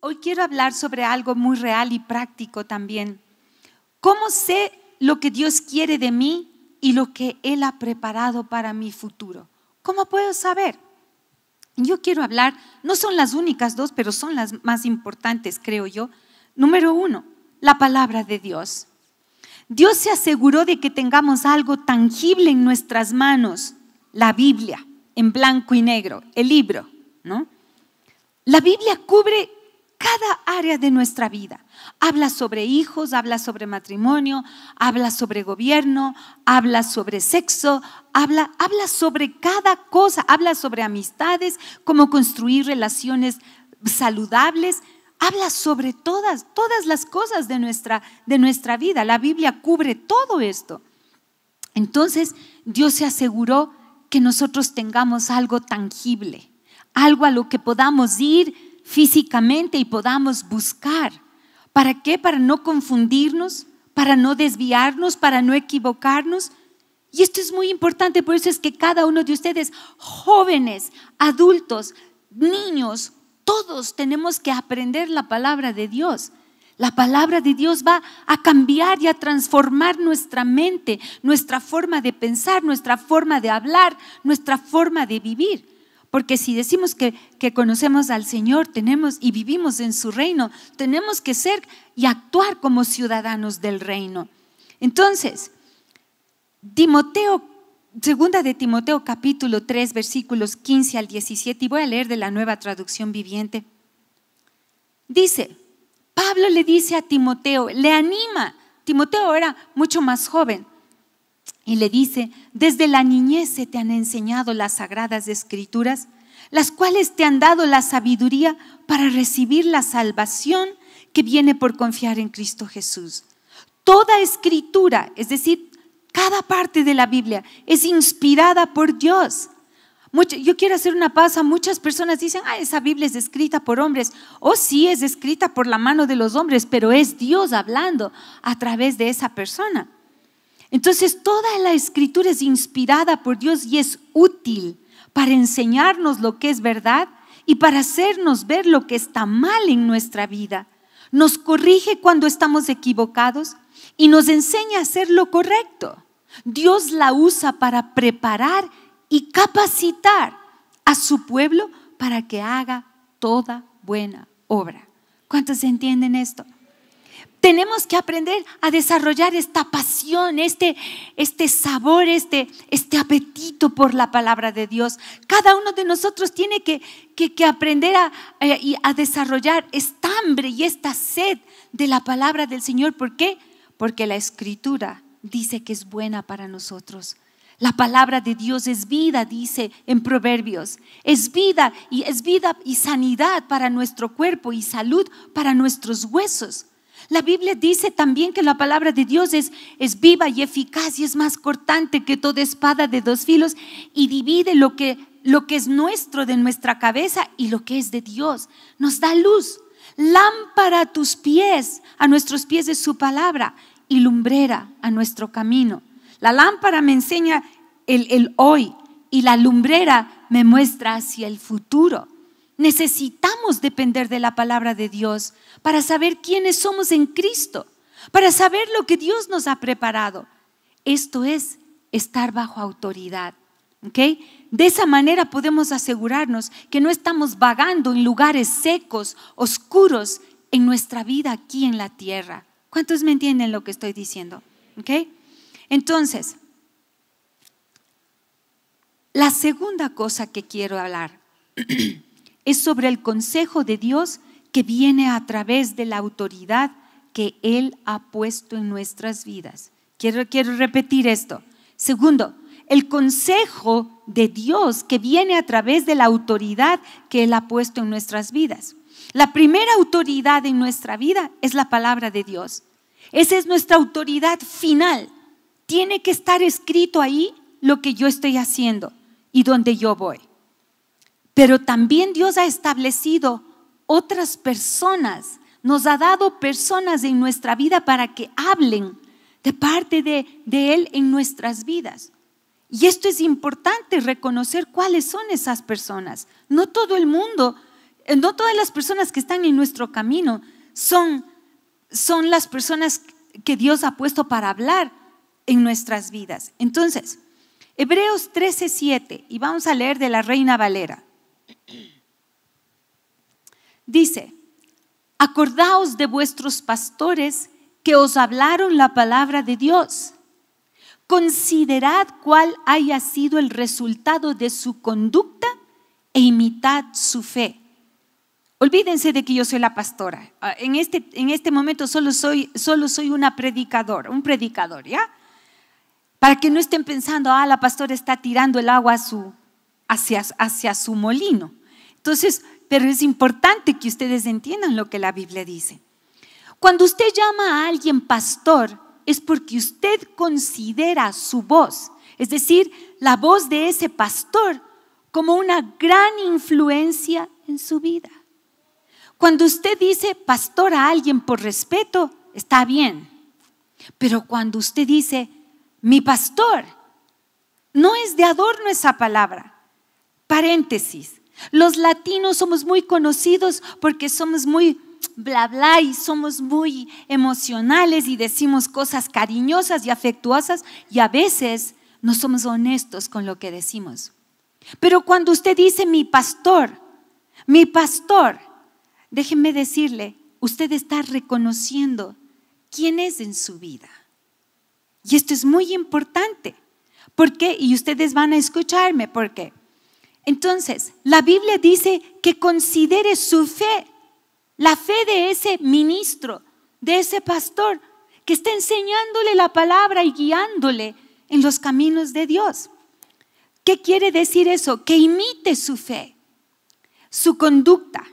Hoy quiero hablar sobre algo muy real y práctico también. ¿Cómo sé lo que Dios quiere de mí y lo que Él ha preparado para mi futuro? ¿Cómo puedo saber? Yo quiero hablar, no son las únicas dos, pero son las más importantes, creo yo. Número uno, la palabra de Dios. Dios se aseguró de que tengamos algo tangible en nuestras manos, la Biblia, en blanco y negro, el libro, ¿no? La Biblia cubre cada área de nuestra vida. Habla sobre hijos, habla sobre matrimonio, habla sobre gobierno, habla sobre sexo, habla, habla sobre cada cosa, habla sobre amistades, cómo construir relaciones saludables, habla sobre todas, todas las cosas de nuestra, de nuestra vida. La Biblia cubre todo esto. Entonces, Dios se aseguró que nosotros tengamos algo tangible, algo a lo que podamos ir físicamente y podamos buscar. ¿Para qué? Para no confundirnos, para no desviarnos, para no equivocarnos. Y esto es muy importante, por eso es que cada uno de ustedes, jóvenes, adultos, niños, todos tenemos que aprender la palabra de Dios. La palabra de Dios va a cambiar y a transformar nuestra mente, nuestra forma de pensar, nuestra forma de hablar, nuestra forma de vivir. Porque si decimos que, conocemos al Señor tenemos y vivimos en su reino, tenemos que ser y actuar como ciudadanos del reino. Entonces, Timoteo, segunda de Timoteo capítulo 3 versículos 15 al 17, y voy a leer de la nueva traducción viviente, dice, Pablo le dice a Timoteo, le anima, Timoteo era mucho más joven, y le dice, desde la niñez se te han enseñado las sagradas escrituras, las cuales te han dado la sabiduría para recibir la salvación que viene por confiar en Cristo Jesús. Toda escritura, es decir, cada parte de la Biblia es inspirada por Dios. yo quiero hacer una pausa. Muchas personas dicen, ah, esa Biblia es escrita por hombres. O oh, sí, es escrita por la mano de los hombres, pero es Dios hablando a través de esa persona. Entonces toda la escritura es inspirada por Dios y es útil para enseñarnos lo que es verdad y para hacernos ver lo que está mal en nuestra vida. Nos corrige cuando estamos equivocados y nos enseña a hacer lo correcto. Dios la usa para preparar y capacitar a su pueblo para que haga toda buena obra. ¿Cuántos entienden esto? Tenemos que aprender a desarrollar esta pasión, este, este sabor, este, este apetito por la palabra de Dios. Cada uno de nosotros tiene que, aprender eh, a, desarrollar esta hambre y esta sed de la palabra del Señor. ¿Por qué? Porque la escritura dice que es buena para nosotros. La palabra de Dios es vida, dice en Proverbios. Es vida y es vida y sanidad para nuestro cuerpo y salud para nuestros huesos. La Biblia dice también que la palabra de Dios es, viva y eficaz y es más cortante que toda espada de dos filos y divide lo que, es nuestro de nuestra cabeza y lo que es de Dios. Nos da luz, lámpara a tus pies, a nuestros pies es su palabra y lumbrera a nuestro camino. La lámpara me enseña el hoy y la lumbrera me muestra hacia el futuro necesitamos depender de la palabra de Dios para saber quiénes somos en Cristo, para saber lo que Dios nos ha preparado. Esto es estar bajo autoridad. De esa manera podemos asegurarnos que no estamos vagando en lugares secos, oscuros, en nuestra vida aquí en la tierra. ¿Cuántos me entienden lo que estoy diciendo? Entonces, la segunda cosa que quiero hablar es sobre el consejo de Dios que viene a través de la autoridad que Él ha puesto en nuestras vidas. Quiero, repetir esto. Segundo, el consejo de Dios que viene a través de la autoridad que Él ha puesto en nuestras vidas. La primera autoridad en nuestra vida es la palabra de Dios. Esa es nuestra autoridad final. Tiene que estar escrito ahí lo que yo estoy haciendo y donde yo voy. Pero también Dios ha establecido otras personas, nos ha dado personas en nuestra vida para que hablen de parte de, Él en nuestras vidas. Y esto es importante, reconocer cuáles son esas personas. No todo el mundo, eh, no todas las personas que están en nuestro camino son, son las personas que Dios ha puesto para hablar en nuestras vidas. Entonces, Hebreos 13:7, y vamos a leer de la Reina Valera. Dice, acordaos de vuestros pastores que os hablaron la palabra de Dios. Considerad cuál haya sido el resultado de su conducta e imitad su fe. Olvídense de que yo soy la pastora. Ah, en este, en este momento solo soy, solo soy una predicadora, un predicador, ¿ya? Para que no estén pensando, ah, la pastora está tirando el agua a su, hacia, hacia su molino. Entonces, pero es importante que ustedes entiendan lo que la Biblia dice. Cuando usted llama a alguien pastor, es porque usted considera su voz, es decir, la voz de ese pastor, como una gran influencia en su vida. Cuando usted dice pastor a alguien por respeto, está bien. Pero cuando usted dice mi pastor, no es de adorno esa palabra. Paréntesis. Los latinos somos muy conocidos porque somos muy bla bla y somos muy emocionales y decimos cosas cariñosas y afectuosas y a veces no somos honestos con lo que decimos. Pero cuando usted dice mi pastor, mi pastor, déjenme decirle, usted está reconociendo quién es en su vida. Y esto es muy importante. ¿Por qué? Y ustedes van a escucharme, ¿por qué? Entonces, la Biblia dice que considere su fe, la fe de ese ministro, de ese pastor, que está enseñándole la palabra y guiándole en los caminos de Dios. ¿Qué quiere decir eso? Que imite su fe, su conducta.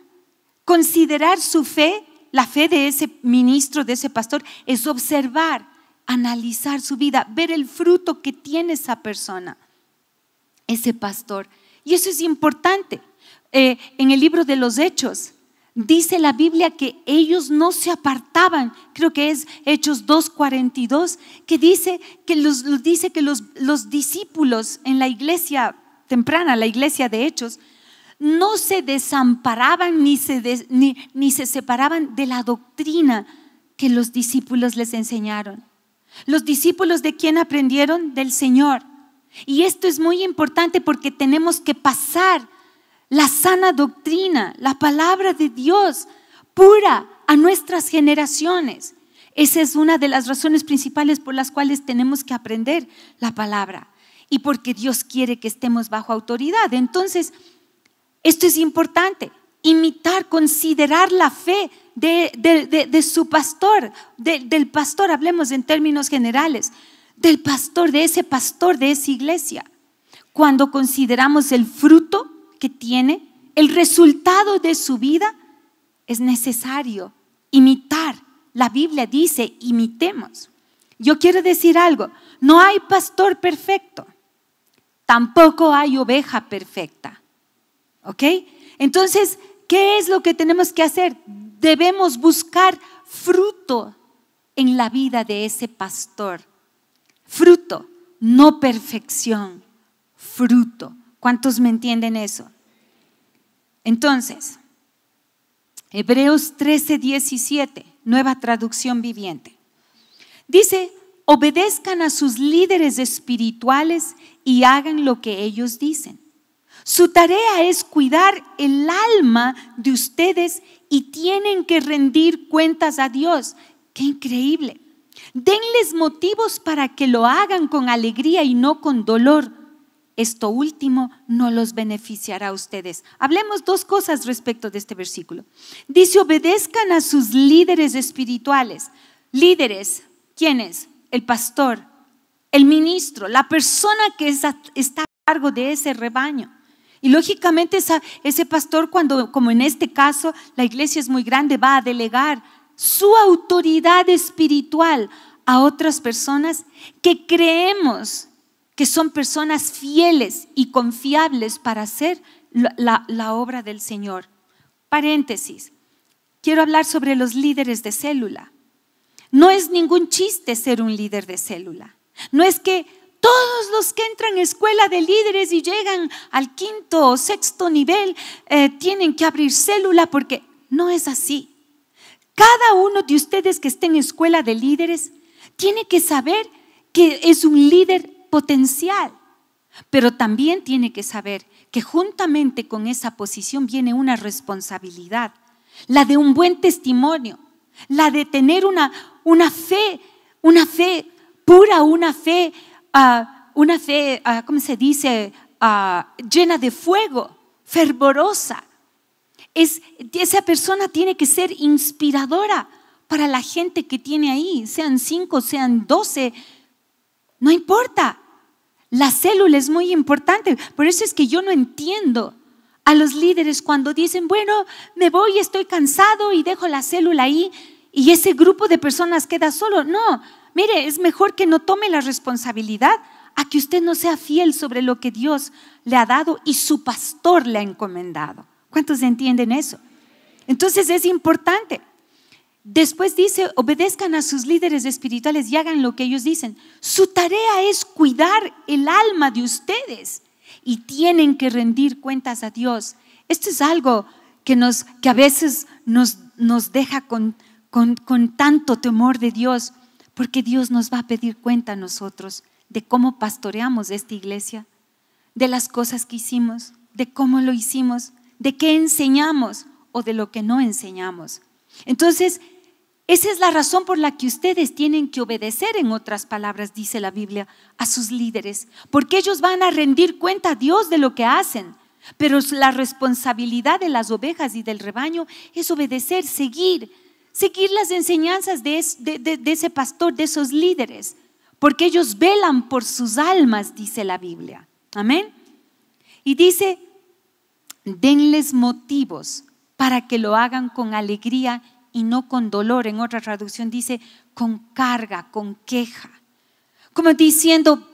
Considerar su fe, la fe de ese ministro, de ese pastor, es observar, analizar su vida, ver el fruto que tiene esa persona, ese pastor, y eso es importante. Eh, en el libro de los Hechos, dice la Biblia que ellos no se apartaban, creo que es Hechos 2.42, que dice que, los, dice que los, discípulos en la iglesia temprana, la iglesia de Hechos, no se desamparaban ni se, ni se separaban de la doctrina que los discípulos les enseñaron. Los discípulos de quién aprendieron? Del Señor. Y esto es muy importante porque tenemos que pasar la sana doctrina, la palabra de Dios pura a nuestras generaciones. Esa es una de las razones principales por las cuales tenemos que aprender la palabra y porque Dios quiere que estemos bajo autoridad. Entonces, esto es importante, imitar, considerar la fe de, su pastor, del pastor, hablemos en términos generales, del pastor, de ese pastor, de esa iglesia. Cuando consideramos el fruto que tiene, el resultado de su vida, es necesario imitar. La Biblia dice, imitemos. Yo quiero decir algo, no hay pastor perfecto, tampoco hay oveja perfecta. ¿Ok? Entonces, ¿qué es lo que tenemos que hacer? Debemos buscar fruto en la vida de ese pastor Fruto, no perfección, fruto. ¿Cuántos me entienden eso? Entonces, Hebreos 13, 17, nueva traducción viviente. Dice, obedezcan a sus líderes espirituales y hagan lo que ellos dicen. Su tarea es cuidar el alma de ustedes y tienen que rendir cuentas a Dios. ¡Qué increíble! Denles motivos para que lo hagan con alegría y no con dolor. Esto último no los beneficiará a ustedes. Hablemos dos cosas respecto de este versículo. Dice, obedezcan a sus líderes espirituales. Líderes, ¿quiénes? El pastor, el ministro, la persona que está a cargo de ese rebaño. Y lógicamente ese pastor, cuando, como en este caso, la iglesia es muy grande, va a delegar su autoridad espiritual a otras personas que creemos que son personas fieles y confiables para hacer la, obra del Señor. Paréntesis, quiero hablar sobre los líderes de célula. No es ningún chiste ser un líder de célula. No es que todos los que entran a escuela de líderes y llegan al quinto o sexto nivel eh, tienen que abrir célula porque no es así. Cada uno de ustedes que esté en escuela de líderes tiene que saber que es un líder potencial, pero también tiene que saber que juntamente con esa posición viene una responsabilidad, la de un buen testimonio, la de tener una, fe, una fe pura, una fe, ah, una fe, ah, ¿cómo se dice?, ah, llena de fuego, fervorosa esa persona tiene que ser inspiradora para la gente que tiene ahí, sean cinco, sean doce, no importa. La célula es muy importante, por eso es que yo no entiendo a los líderes cuando dicen, bueno, me voy, estoy cansado y dejo la célula ahí y ese grupo de personas queda solo. No, mire, es mejor que no tome la responsabilidad a que usted no sea fiel sobre lo que Dios le ha dado y su pastor le ha encomendado. ¿Cuántos entienden eso? Entonces es importante. Después dice, obedezcan a sus líderes espirituales y hagan lo que ellos dicen. Su tarea es cuidar el alma de ustedes y tienen que rendir cuentas a Dios. Esto es algo que, nos, que a veces nos, nos deja con, con tanto temor de Dios, porque Dios nos va a pedir cuenta a nosotros de cómo pastoreamos esta iglesia, de las cosas que hicimos, de cómo lo hicimos de qué enseñamos o de lo que no enseñamos. Entonces, esa es la razón por la que ustedes tienen que obedecer, en otras palabras, dice la Biblia, a sus líderes, porque ellos van a rendir cuenta a Dios de lo que hacen. Pero la responsabilidad de las ovejas y del rebaño es obedecer, seguir, seguir las enseñanzas de, ese pastor, de esos líderes, porque ellos velan por sus almas, dice la Biblia. Amén. Y dice, denles motivos para que lo hagan con alegría y no con dolor. En otra traducción dice, con carga, con queja. Como diciendo,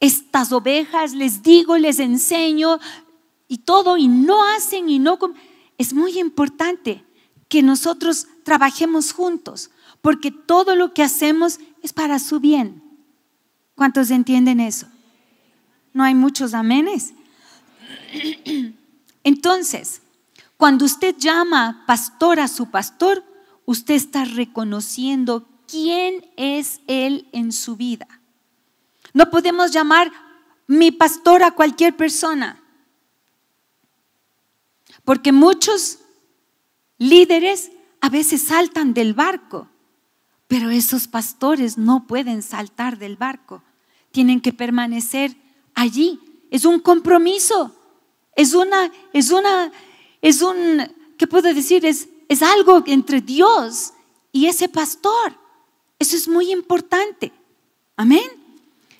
estas ovejas les digo, les enseño y todo, y no hacen y no... Es muy importante que nosotros trabajemos juntos, porque todo lo que hacemos es para su bien. ¿Cuántos entienden eso? No hay muchos amenes. Entonces, cuando usted llama pastor a su pastor, usted está reconociendo quién es Él en su vida. No podemos llamar mi pastor a cualquier persona, porque muchos líderes a veces saltan del barco, pero esos pastores no pueden saltar del barco, tienen que permanecer allí. Es un compromiso es una, es una, es un, ¿qué puedo decir? Es, es algo entre Dios y ese pastor. Eso es muy importante. Amén.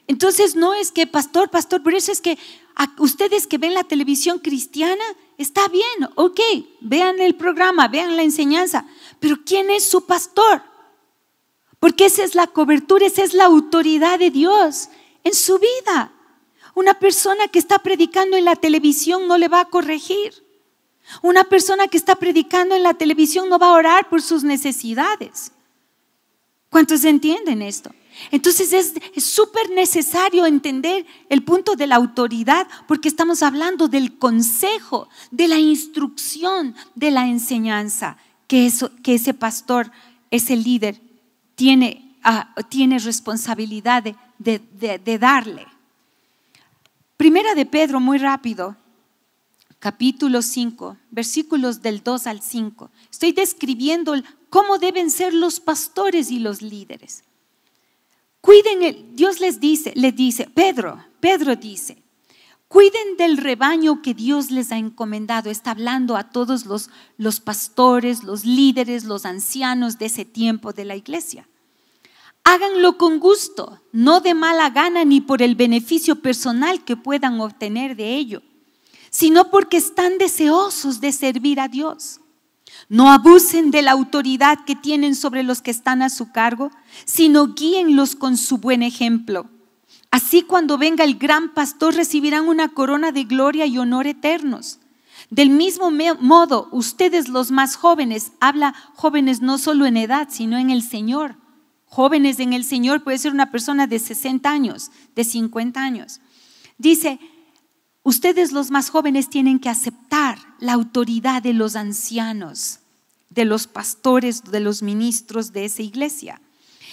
Entonces no es que pastor, pastor, por eso es que a ustedes que ven la televisión cristiana, está bien, ok, vean el programa, vean la enseñanza, pero ¿quién es su pastor? Porque esa es la cobertura, esa es la autoridad de Dios en su vida. Una persona que está predicando en la televisión no le va a corregir. Una persona que está predicando en la televisión no va a orar por sus necesidades. ¿Cuántos entienden esto? Entonces es súper necesario entender el punto de la autoridad porque estamos hablando del consejo, de la instrucción, de la enseñanza que, que ese pastor, ese líder tiene, ah, tiene responsabilidad de darle. Primera de Pedro, muy rápido, capítulo 5, versículos del 2 al 5. Estoy describiendo cómo deben ser los pastores y los líderes. Cuiden, el. Dios les dice, le dice, Pedro, Pedro dice, cuiden del rebaño que Dios les ha encomendado. Está hablando a todos los, los pastores, los líderes, los ancianos de ese tiempo de la iglesia. Háganlo con gusto, no de mala gana ni por el beneficio personal que puedan obtener de ello, sino porque están deseosos de servir a Dios. No abusen de la autoridad que tienen sobre los que están a su cargo, sino guíenlos con su buen ejemplo. Así cuando venga el gran pastor recibirán una corona de gloria y honor eternos. Del mismo modo, ustedes los más jóvenes, habla jóvenes no solo en edad, sino en el Señor jóvenes en el Señor, puede ser una persona de 60 años, de 50 años. Dice, ustedes los más jóvenes tienen que aceptar la autoridad de los ancianos, de los pastores, de los ministros de esa iglesia.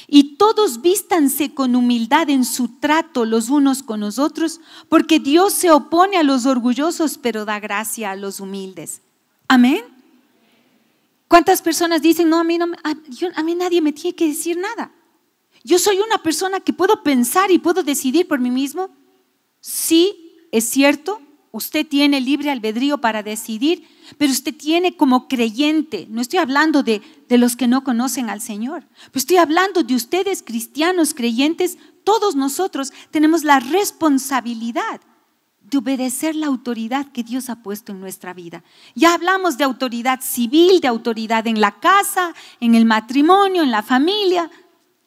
Y todos vístanse con humildad en su trato los unos con los otros, porque Dios se opone a los orgullosos, pero da gracia a los humildes. Amén. ¿Cuántas personas dicen, no, a mí, no, mí nadie me tiene que decir nada? Yo soy una persona que puedo pensar y puedo decidir por mí mismo. Sí, es cierto, usted tiene libre albedrío para decidir, pero usted tiene como creyente, no estoy hablando de, los que no conocen al Señor, estoy hablando de ustedes cristianos, creyentes, todos nosotros tenemos la responsabilidad de obedecer la autoridad que Dios ha puesto en nuestra vida. Ya hablamos de autoridad civil, de autoridad en la casa, en el matrimonio, en la familia,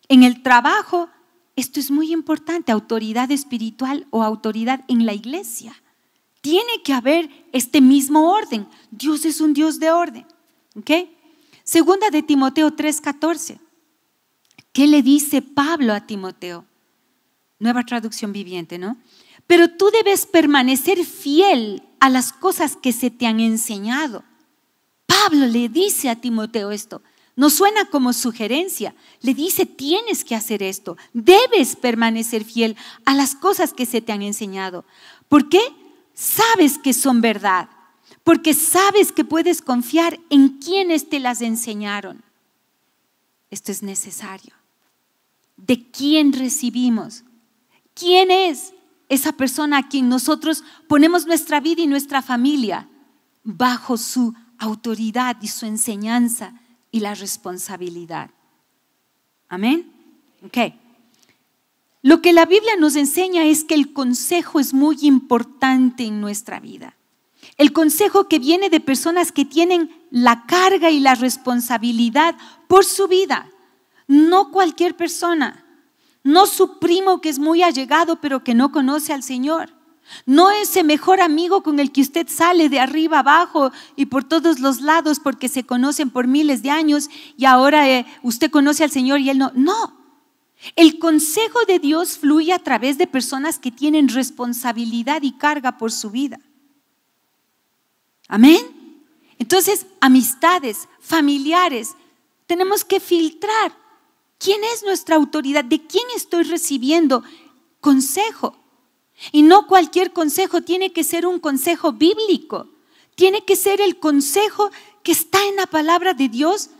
en el trabajo. Esto es muy importante, autoridad espiritual o autoridad en la iglesia. Tiene que haber este mismo orden. Dios es un Dios de orden. Segunda de Timoteo 3:14. ¿Qué le dice Pablo a Timoteo? Nueva traducción viviente, ¿no? Pero tú debes permanecer fiel a las cosas que se te han enseñado. Pablo le dice a Timoteo esto. No suena como sugerencia. Le dice, tienes que hacer esto. Debes permanecer fiel a las cosas que se te han enseñado. ¿Por qué? Sabes que son verdad. Porque sabes que puedes confiar en quienes te las enseñaron. Esto es necesario. ¿De quién recibimos? ¿Quién es? esa persona a quien nosotros ponemos nuestra vida y nuestra familia bajo su autoridad y su enseñanza y la responsabilidad. Amén. Lo que la Biblia nos enseña es que el consejo es muy importante en nuestra vida. El consejo que viene de personas que tienen la carga y la responsabilidad por su vida. No cualquier persona. No su primo que es muy allegado pero que no conoce al Señor. No ese mejor amigo con el que usted sale de arriba abajo y por todos los lados porque se conocen por miles de años y ahora eh, usted conoce al Señor y él no. No. El consejo de Dios fluye a través de personas que tienen responsabilidad y carga por su vida. Amén. Entonces, amistades, familiares, tenemos que filtrar ¿Quién es nuestra autoridad? ¿De quién estoy recibiendo consejo? Y no cualquier consejo tiene que ser un consejo bíblico. Tiene que ser el consejo que está en la palabra de Dios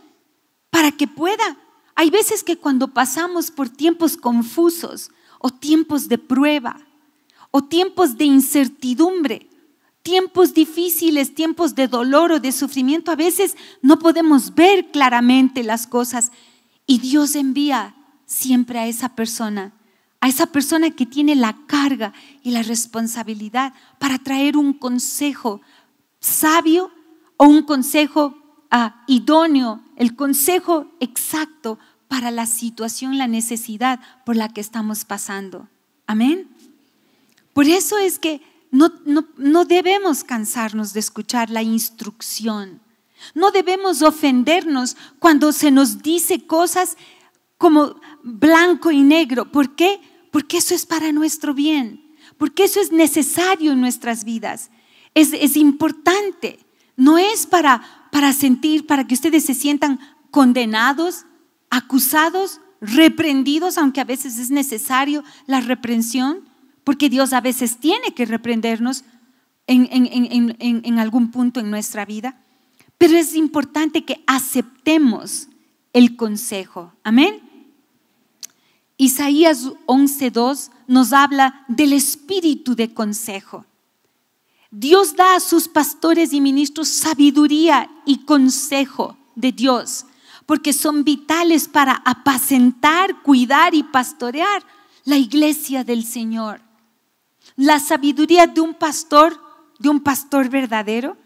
para que pueda. Hay veces que cuando pasamos por tiempos confusos o tiempos de prueba o tiempos de incertidumbre, tiempos difíciles, tiempos de dolor o de sufrimiento, a veces no podemos ver claramente las cosas y Dios envía siempre a esa persona, a esa persona que tiene la carga y la responsabilidad para traer un consejo sabio o un consejo ah, idóneo, el consejo exacto para la situación, la necesidad por la que estamos pasando. Amén. Por eso es que no, no debemos cansarnos de escuchar la instrucción no debemos ofendernos cuando se nos dice cosas como blanco y negro. ¿Por qué? Porque eso es para nuestro bien, porque eso es necesario en nuestras vidas. Es, importante. No es para, sentir, para que ustedes se sientan condenados, acusados, reprendidos, aunque a veces es necesario la reprensión, porque Dios a veces tiene que reprendernos en algún punto en nuestra vida. Pero es importante que aceptemos el consejo. Amén. Isaías 11.2 nos habla del espíritu de consejo. Dios da a sus pastores y ministros sabiduría y consejo de Dios, porque son vitales para apacentar, cuidar y pastorear la iglesia del Señor. La sabiduría de un pastor, de un pastor verdadero,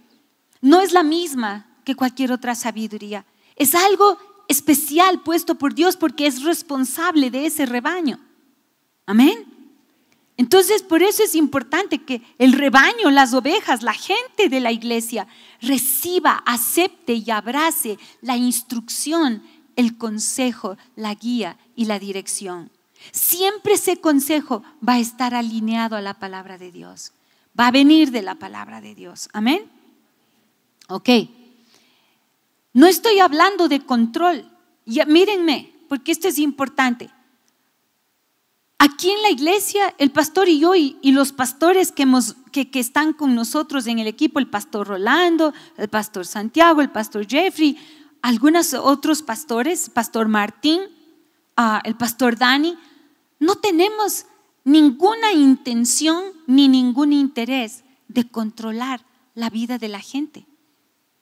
no es la misma que cualquier otra sabiduría. Es algo especial puesto por Dios porque es responsable de ese rebaño. Amén. Entonces, por eso es importante que el rebaño, las ovejas, la gente de la iglesia reciba, acepte y abrace la instrucción, el consejo, la guía y la dirección. Siempre ese consejo va a estar alineado a la palabra de Dios, va a venir de la palabra de Dios. Amén. Ok. No estoy hablando de control. Ya, mírenme, porque esto es importante. Aquí en la iglesia, el pastor y yo y, los pastores que, están con nosotros en el equipo, el pastor Rolando, el pastor Santiago, el pastor Jeffrey, algunos otros pastores, pastor Martín, ah, el pastor Dani, no tenemos ninguna intención ni ningún interés de controlar la vida de la gente.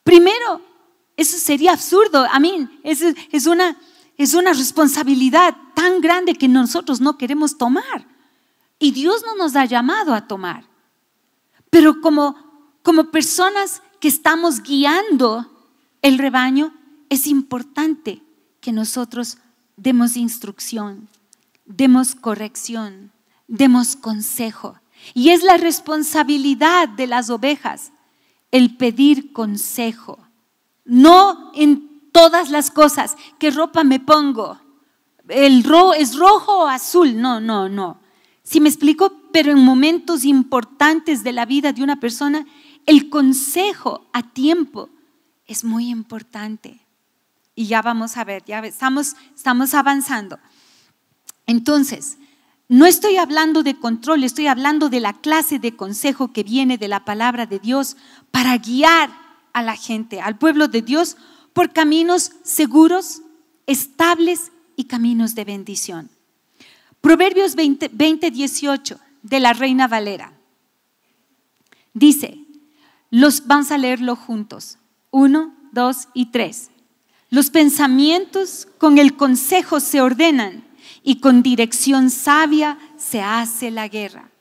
Primero, eso sería absurdo. mí Es, es, una, es una responsabilidad tan grande que nosotros no queremos tomar. Y Dios no nos ha llamado a tomar. Pero como personas que estamos guiando el rebaño, es importante que nosotros demos instrucción, demos corrección, demos consejo. Y es la responsabilidad de las ovejas el pedir consejo. No en todas las cosas, qué ropa me pongo, el ro es rojo o azul, no, no, no. Si me explico, pero en momentos importantes de la vida de una persona, el consejo a tiempo es muy importante. Y ya vamos a ver, ya estamos, estamos avanzando. Entonces, no estoy hablando de control, estoy hablando de la clase de consejo que viene de la palabra de Dios para guiar a la gente, al pueblo de Dios, por caminos seguros, estables y caminos de bendición. Proverbios 20, de la Reina Valera. Dice, los vamos a leerlo juntos. Uno, dos y tres. Los pensamientos con el consejo se ordenan y con dirección sabia se hace la guerra.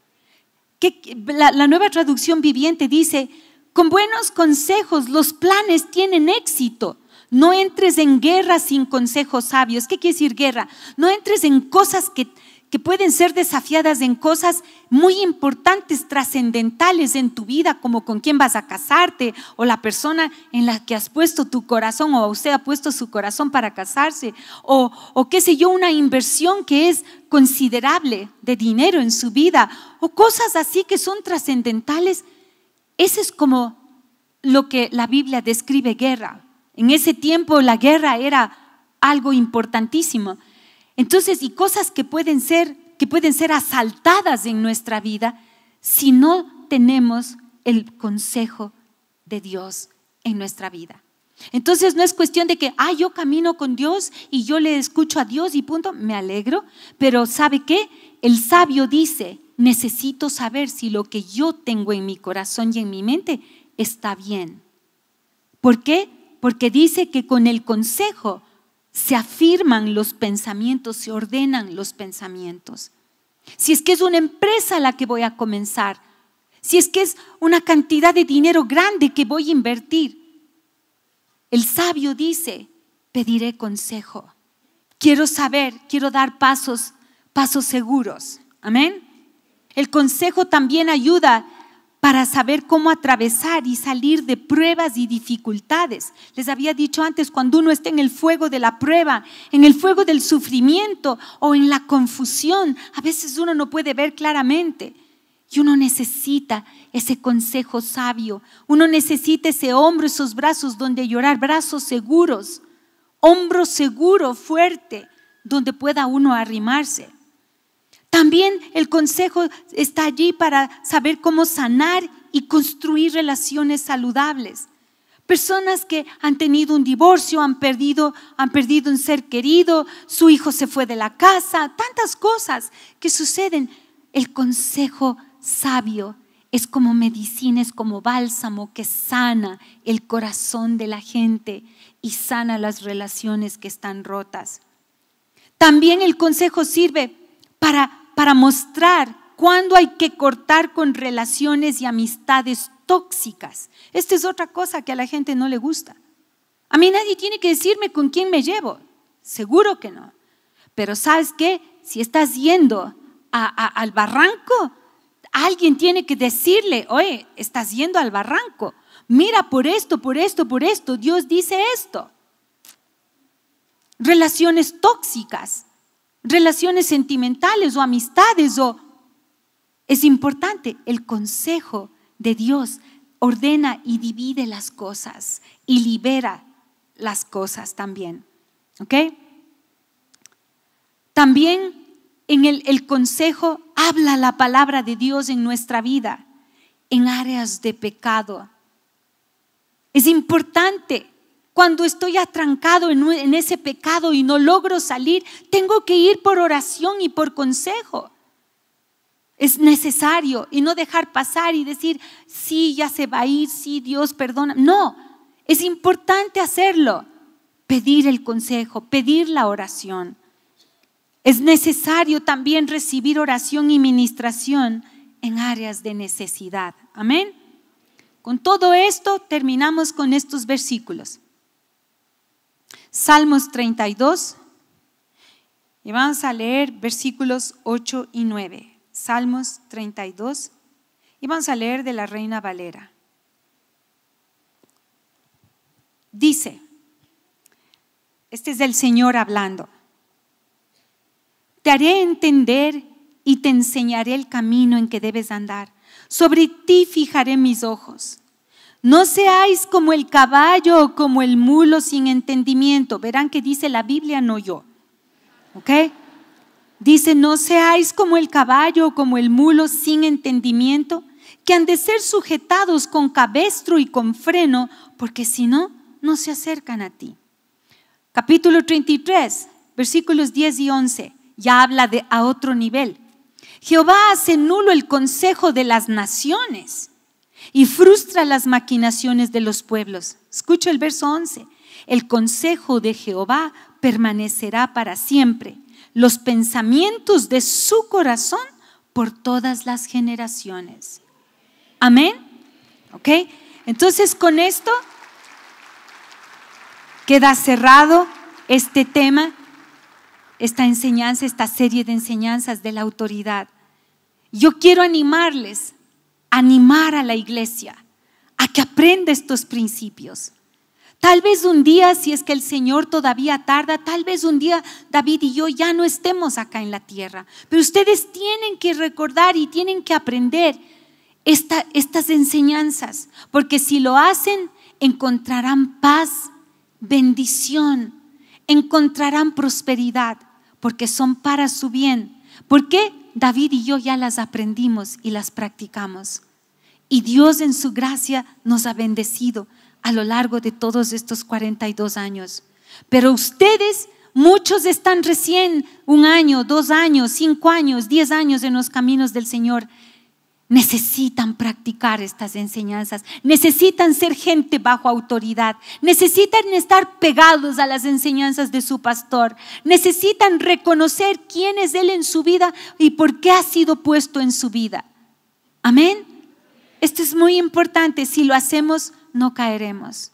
la, la nueva traducción viviente dice, con buenos consejos los planes tienen éxito. No entres en guerra sin consejos sabios. ¿Qué quiere decir guerra? No entres en cosas que que pueden ser desafiadas en cosas muy importantes, trascendentales en tu vida, como con quién vas a casarte o la persona en la que has puesto tu corazón o usted ha puesto su corazón para casarse o, o qué sé yo, una inversión que es considerable de dinero en su vida o cosas así que son trascendentales. Ese es como lo que la Biblia describe guerra. En ese tiempo la guerra era algo importantísimo. Entonces, y cosas que pueden ser, que pueden ser asaltadas en nuestra vida si no tenemos el consejo de Dios en nuestra vida. Entonces no es cuestión de que, ah, yo camino con Dios y yo le escucho a Dios y punto, me alegro, pero ¿sabe qué? El sabio dice, necesito saber si lo que yo tengo en mi corazón y en mi mente está bien. ¿Por qué? Porque dice que con el consejo se afirman los pensamientos, se ordenan los pensamientos. Si es que es una empresa la que voy a comenzar, si es que es una cantidad de dinero grande que voy a invertir. El sabio dice, pediré consejo. Quiero saber, quiero dar pasos, pasos seguros. Amén. El consejo también ayuda para saber cómo atravesar y salir de pruebas y dificultades. Les había dicho antes, cuando uno está en el fuego de la prueba, en el fuego del sufrimiento o en la confusión, a veces uno no puede ver claramente. Y uno necesita ese consejo sabio, uno necesita ese hombro, esos brazos donde llorar, brazos seguros, hombro seguro, fuerte, donde pueda uno arrimarse. También el consejo está allí para saber cómo sanar y construir relaciones saludables. Personas que han tenido un divorcio, han perdido, han perdido un ser querido, su hijo se fue de la casa, tantas cosas que suceden. El consejo sabio es como medicina, es como bálsamo que sana el corazón de la gente y sana las relaciones que están rotas. También el consejo sirve para para mostrar cuándo hay que cortar con relaciones y amistades tóxicas. Esta es otra cosa que a la gente no le gusta. A mí nadie tiene que decirme con quién me llevo. Seguro que no. Pero sabes qué, si estás yendo al barranco, alguien tiene que decirle, oye, estás yendo al barranco. Mira por esto, por esto, por esto. Dios dice esto. Relaciones tóxicas relaciones sentimentales o amistades o es importante el consejo de Dios ordena y divide las cosas y libera las cosas también. ¿Ok? También en el, el, consejo habla la palabra de Dios en nuestra vida, en áreas de pecado. Es importante cuando estoy atrancado en, ese pecado y no logro salir, tengo que ir por oración y por consejo. Es necesario y no dejar pasar y decir, sí, ya se va a ir, sí, Dios perdona. No, es importante hacerlo. Pedir el consejo, pedir la oración. Es necesario también recibir oración y ministración en áreas de necesidad. Amén. Con todo esto terminamos con estos versículos. Salmos 32 y vamos a leer versículos 8 y 9. Salmos 32 y vamos a leer de la Reina Valera. Dice, este es del Señor hablando, te haré entender y te enseñaré el camino en que debes andar, sobre ti fijaré mis ojos no seáis como el caballo o como el mulo sin entendimiento. Verán que dice la Biblia, no yo. Dice, no seáis como el caballo o como el mulo sin entendimiento, que han de ser sujetados con cabestro y con freno, porque si no, no se acercan a ti. Capítulo 33, versículos 10 y 11, ya habla de a otro nivel. Jehová hace nulo el consejo de las naciones y frustra las maquinaciones de los pueblos. Escucha el verso 11. El consejo de Jehová permanecerá para siempre, los pensamientos de su corazón por todas las generaciones. Amén. ¿Ok? Entonces con esto queda cerrado este tema, esta enseñanza, esta serie de enseñanzas de la autoridad. Yo quiero animarles animar a la iglesia a que aprenda estos principios. Tal vez un día, si es que el Señor todavía tarda, tal vez un día David y yo ya no estemos acá en la tierra. Pero ustedes tienen que recordar y tienen que aprender estas enseñanzas, porque si lo hacen, encontrarán paz, bendición, encontrarán prosperidad, porque son para su bien. ¿Por qué? David y yo ya las aprendimos y las practicamos. Y Dios en su gracia nos ha bendecido a lo largo de todos estos 42 años. Pero ustedes, muchos están recién un año, dos años, cinco años, diez años en los caminos del Señor necesitan practicar estas enseñanzas, necesitan ser gente bajo autoridad, necesitan estar pegados a las enseñanzas de su pastor, necesitan reconocer quién es Él en su vida y por qué ha sido puesto en su vida. Amén. Esto es muy importante, si lo hacemos no caeremos.